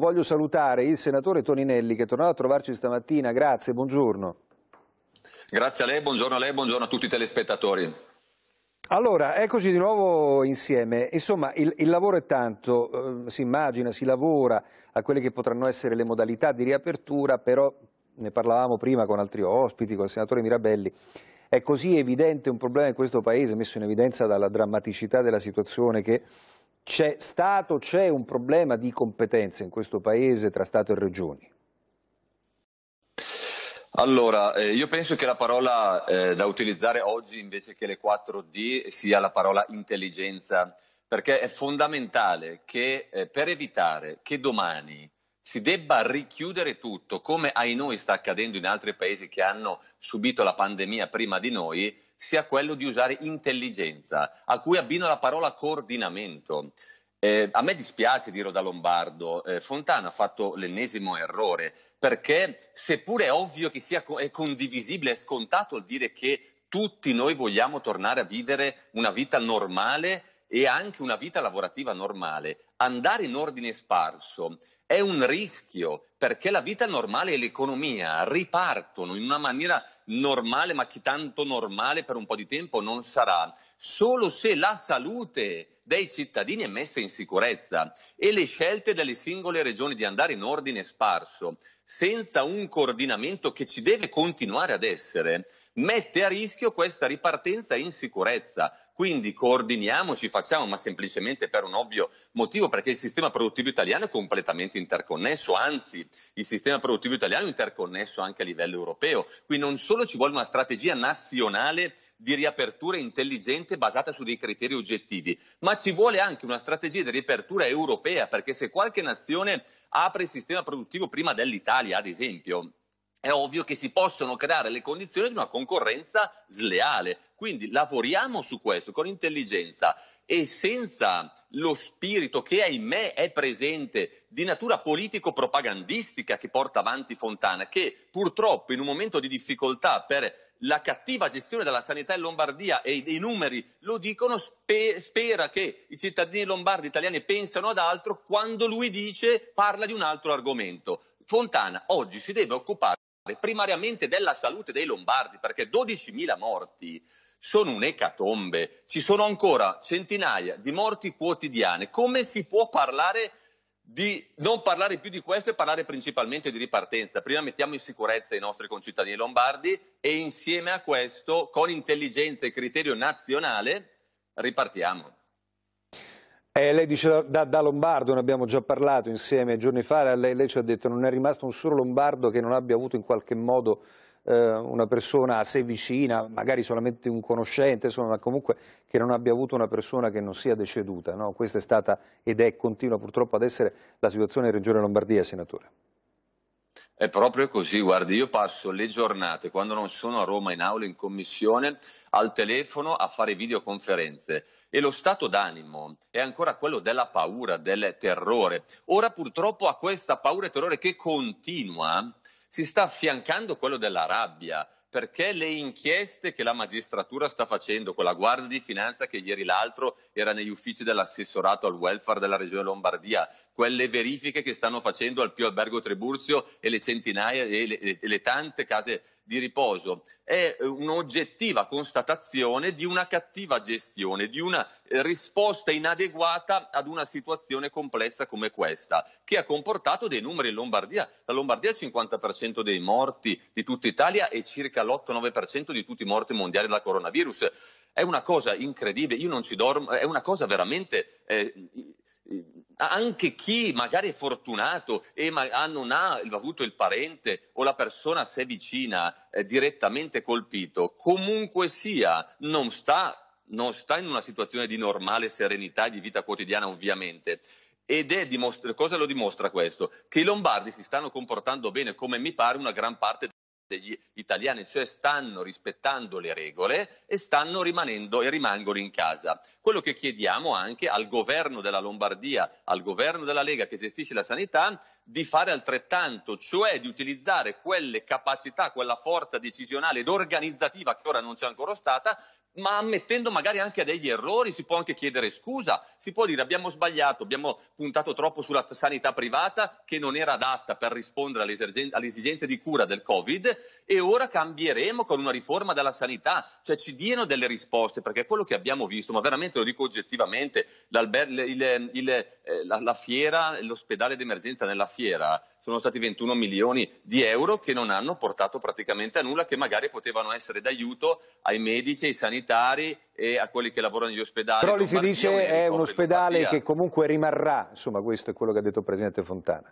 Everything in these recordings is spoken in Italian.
Voglio salutare il senatore Toninelli che è tornato a trovarci stamattina. Grazie, buongiorno. Grazie a lei, buongiorno a lei, buongiorno a tutti i telespettatori. Allora, eccoci di nuovo insieme. Insomma, il, il lavoro è tanto, eh, si immagina, si lavora a quelle che potranno essere le modalità di riapertura, però ne parlavamo prima con altri ospiti, con il senatore Mirabelli, è così evidente un problema in questo Paese, messo in evidenza dalla drammaticità della situazione, che c'è stato, c'è un problema di competenza in questo Paese tra Stato e Regioni? Allora, eh, io penso che la parola eh, da utilizzare oggi invece che le 4D sia la parola intelligenza, perché è fondamentale che eh, per evitare che domani si debba richiudere tutto, come ai noi sta accadendo in altri paesi che hanno subito la pandemia prima di noi, sia quello di usare intelligenza, a cui abbino la parola coordinamento. Eh, a me dispiace dirlo da Lombardo, eh, Fontana ha fatto l'ennesimo errore, perché seppure è ovvio che sia co- è condivisibile, è scontato il dire che tutti noi vogliamo tornare a vivere una vita normale e anche una vita lavorativa normale, andare in ordine sparso è un rischio, perché la vita normale e l'economia ripartono in una maniera normale, ma che tanto normale per un po' di tempo non sarà, solo se la salute dei cittadini è messa in sicurezza e le scelte delle singole regioni di andare in ordine sparso, senza un coordinamento che ci deve continuare ad essere, mette a rischio questa ripartenza in sicurezza, quindi coordiniamoci, facciamo, ma semplicemente per un ovvio motivo, perché il sistema produttivo italiano è completamente interconnesso, anzi il sistema produttivo italiano è interconnesso anche a livello europeo. Quindi non solo ci vuole una strategia nazionale di riapertura intelligente basata su dei criteri oggettivi, ma ci vuole anche una strategia di riapertura europea, perché se qualche nazione apre il sistema produttivo prima dell'Italia, ad esempio, è ovvio che si possono creare le condizioni di una concorrenza sleale. Quindi lavoriamo su questo con intelligenza e senza lo spirito che ahimè è presente di natura politico-propagandistica che porta avanti Fontana, che purtroppo in un momento di difficoltà per la cattiva gestione della sanità in Lombardia e i numeri lo dicono, spe spera che i cittadini lombardi italiani pensano ad altro quando lui dice parla di un altro argomento. Fontana oggi si deve occupare primariamente della salute dei lombardi, perché 12.000 morti sono un'ecatombe, ci sono ancora centinaia di morti quotidiane. Come si può parlare di non parlare più di questo e parlare principalmente di ripartenza? Prima mettiamo in sicurezza i nostri concittadini lombardi e insieme a questo, con intelligenza e criterio nazionale, ripartiamo. Eh, lei dice da, da, Lombardo, ne abbiamo già parlato insieme giorni fa, lei, lei, ci ha detto che non è rimasto un solo Lombardo che non abbia avuto in qualche modo eh, una persona a sé vicina, magari solamente un conoscente, insomma, ma comunque che non abbia avuto una persona che non sia deceduta. No? Questa è stata ed è continua purtroppo ad essere la situazione in Regione Lombardia, Senatore. È proprio così, guardi, io passo le giornate, quando non sono a Roma in aula, in commissione, al telefono a fare videoconferenze e lo stato d'animo è ancora quello della paura, del terrore. Ora purtroppo a questa paura e terrore che continua si sta affiancando quello della rabbia, perché le inchieste che la magistratura sta facendo con la Guardia di Finanza che ieri l'altro era negli uffici dell'assessorato al welfare della Regione Lombardia, quelle verifiche che stanno facendo al più Albergo Treburzio e le centinaia e le, e le tante case di riposo. È eh, un'oggettiva constatazione di una cattiva gestione, di una eh, risposta inadeguata ad una situazione complessa come questa, che ha comportato dei numeri in Lombardia. La Lombardia ha il 50% dei morti di tutta Italia e circa l'8-9% di tutti i morti mondiali da coronavirus. È una cosa incredibile, io non ci dormo, è una cosa veramente... Eh, anche chi magari è fortunato e ma non ha avuto il parente o la persona a sé vicina eh, direttamente colpito, comunque sia, non sta, non sta in una situazione di normale serenità e di vita quotidiana ovviamente. Ed è dimostra- cosa lo dimostra questo? Che i lombardi si stanno comportando bene, come mi pare una gran parte degli italiani, cioè stanno rispettando le regole e stanno rimanendo e rimangono in casa. Quello che chiediamo anche al governo della Lombardia, al governo della Lega che gestisce la sanità, di fare altrettanto, cioè di utilizzare quelle capacità, quella forza decisionale ed organizzativa che ora non c'è ancora stata, ma ammettendo magari anche degli errori, si può anche chiedere scusa, si può dire abbiamo sbagliato, abbiamo puntato troppo sulla sanità privata che non era adatta per rispondere alle esigenze di cura del Covid e ora cambieremo con una riforma della sanità, cioè ci diano delle risposte, perché quello che abbiamo visto, ma veramente lo dico oggettivamente, il, il, eh, la, la, fiera, l'ospedale d'emergenza nella fiera, fiera sono stati 21 milioni di euro che non hanno portato praticamente a nulla, che magari potevano essere d'aiuto ai medici, ai sanitari e a quelli che lavorano negli ospedali. Però lì si dice che è un ospedale che comunque rimarrà, insomma questo è quello che ha detto il Presidente Fontana.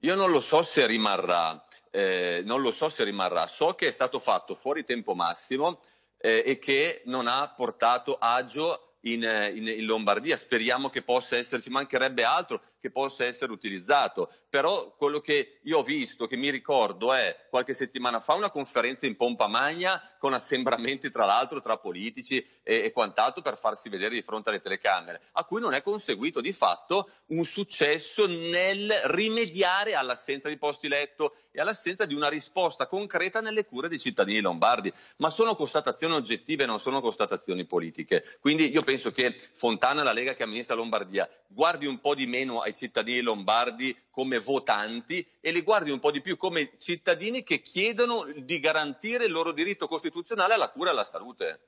Io non lo so se rimarrà, eh, non lo so se rimarrà, so che è stato fatto fuori tempo massimo eh, e che non ha portato agio in, in, in, Lombardia. Speriamo che possa esserci, mancherebbe altro che possa essere utilizzato. Però quello che io ho visto, che mi ricordo, è qualche settimana fa una conferenza in pompa magna con assembramenti tra l'altro tra politici e, e quant'altro per farsi vedere di fronte alle telecamere, a cui non è conseguito di fatto un successo nel rimediare all'assenza di posti letto e all'assenza di una risposta concreta nelle cure dei cittadini lombardi. Ma sono constatazioni oggettive, non sono constatazioni politiche. Quindi io penso penso che Fontana la Lega che amministra Lombardia guardi un po' di meno ai cittadini lombardi come votanti e li guardi un po' di più come cittadini che chiedono di garantire il loro diritto costituzionale alla cura e alla salute.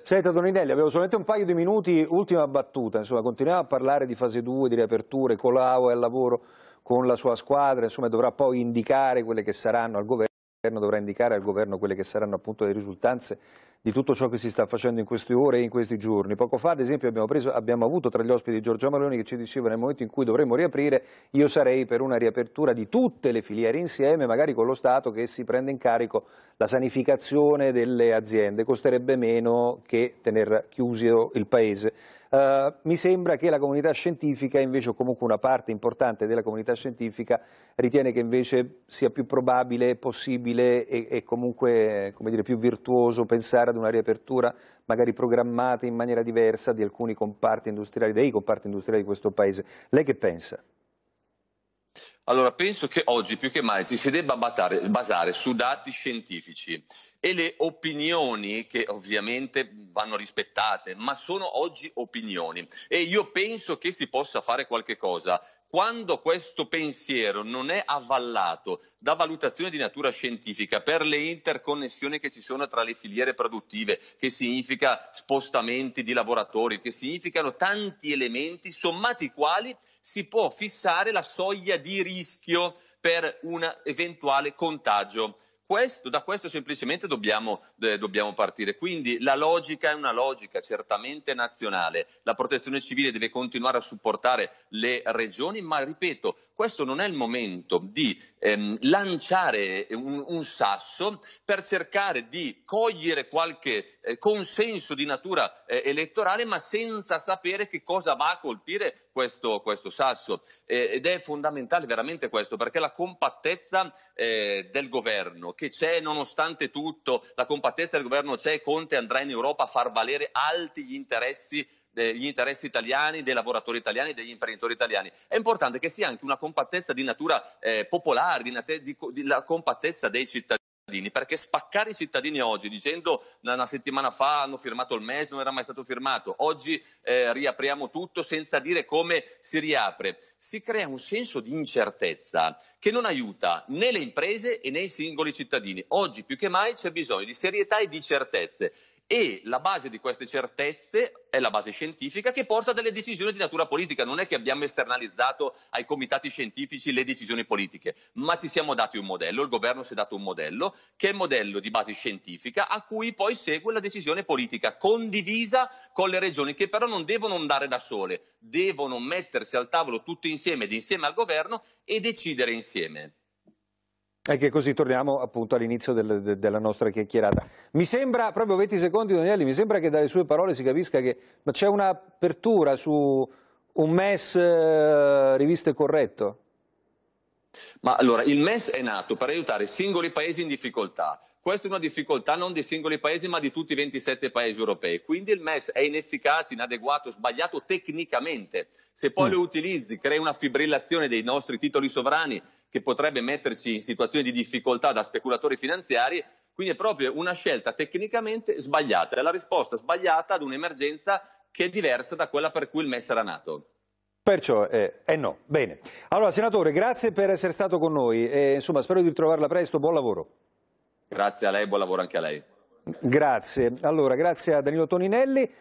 Senta Toninelli, avevo solamente un paio di minuti, ultima battuta, insomma, continuiamo a parlare di fase 2, di riaperture, Colau è al lavoro con la sua squadra, insomma, dovrà poi indicare quelle che saranno al governo. Il governo dovrà indicare al governo quelle che saranno appunto le risultanze di tutto ciò che si sta facendo in queste ore e in questi giorni. Poco fa, ad esempio, abbiamo, preso, abbiamo avuto tra gli ospiti Giorgio Maloni che ci diceva nel momento in cui dovremmo riaprire, io sarei per una riapertura di tutte le filiere insieme, magari con lo Stato che si prende in carico la sanificazione delle aziende, costerebbe meno che tenere chiuso il Paese. Eh, mi sembra che la comunità scientifica invece, o comunque una parte importante della comunità scientifica, ritiene che invece sia più probabile, possibile e, e comunque dire, più virtuoso pensare ad una riapertura magari programmata in maniera diversa di alcuni comparti industriali, dei comparti industriali di questo Paese. Lei che pensa? Allora, penso che oggi più che mai ci si debba batare, basare su dati scientifici e le opinioni che ovviamente vanno rispettate, ma sono oggi opinioni e io penso che si possa fare qualche cosa quando questo pensiero non è avvallato da valutazioni di natura scientifica per le interconnessioni che ci sono tra le filiere produttive, che significa spostamenti di lavoratori, che significano tanti elementi sommati i quali si può fissare la soglia di rischio per un eventuale contagio. Questo, da questo semplicemente dobbiamo, eh, dobbiamo, partire. Quindi la logica è una logica certamente nazionale. La protezione civile deve continuare a supportare le regioni, ma ripeto, questo non è il momento di ehm, lanciare un, un, sasso per cercare di cogliere qualche eh, consenso di natura eh, elettorale, ma senza sapere che cosa va a colpire questo, questo sasso eh, ed è fondamentale veramente questo perché la compattezza eh, del governo che c'è nonostante tutto, la compattezza del governo c'è, Conte andrà in Europa a far valere alti gli interessi degli eh, interessi italiani, dei lavoratori italiani, degli imprenditori italiani. È importante che sia anche una compattezza di natura eh, popolare, di, nat- di, di, la compattezza dei cittadini perché spaccare i cittadini oggi dicendo una settimana fa hanno firmato il MES, non era mai stato firmato, oggi eh, riapriamo tutto senza dire come si riapre, si crea un senso di incertezza che non aiuta né le imprese né i singoli cittadini. Oggi più che mai c'è bisogno di serietà e di certezze e la base di queste certezze è la base scientifica che porta a delle decisioni di natura politica. Non è che abbiamo esternalizzato ai comitati scientifici le decisioni politiche, ma ci siamo dati un modello, il governo si è dato un modello, che è il modello di base scientifica a cui poi segue la decisione politica condivisa con le regioni che però non devono andare da sole, devono mettersi al tavolo tutti insieme ed insieme al governo e decidere insieme. E che così torniamo appunto all'inizio del, de, della nostra chiacchierata. Mi sembra, proprio 20 secondi Danieli, mi sembra che dalle sue parole si capisca che c'è un'apertura su un MES eh, rivisto e corretto. Ma allora, il MES è nato per aiutare singoli paesi in difficoltà, questa è una difficoltà non dei singoli paesi ma di tutti i 27 paesi europei. Quindi il MES è inefficace, inadeguato, sbagliato tecnicamente. Se poi mm. lo utilizzi crea una fibrillazione dei nostri titoli sovrani che potrebbe metterci in situazioni di difficoltà da speculatori finanziari. Quindi è proprio una scelta tecnicamente sbagliata, è la risposta sbagliata ad un'emergenza che è diversa da quella per cui il MES era nato. Perciò è, eh, eh no. Bene. Allora, senatore, grazie per essere stato con noi. Eh, insomma, spero di ritrovarla presto. Buon lavoro. Grazie a lei, buon lavoro anche a lei. Grazie. Allora, grazie a Danilo Toninelli.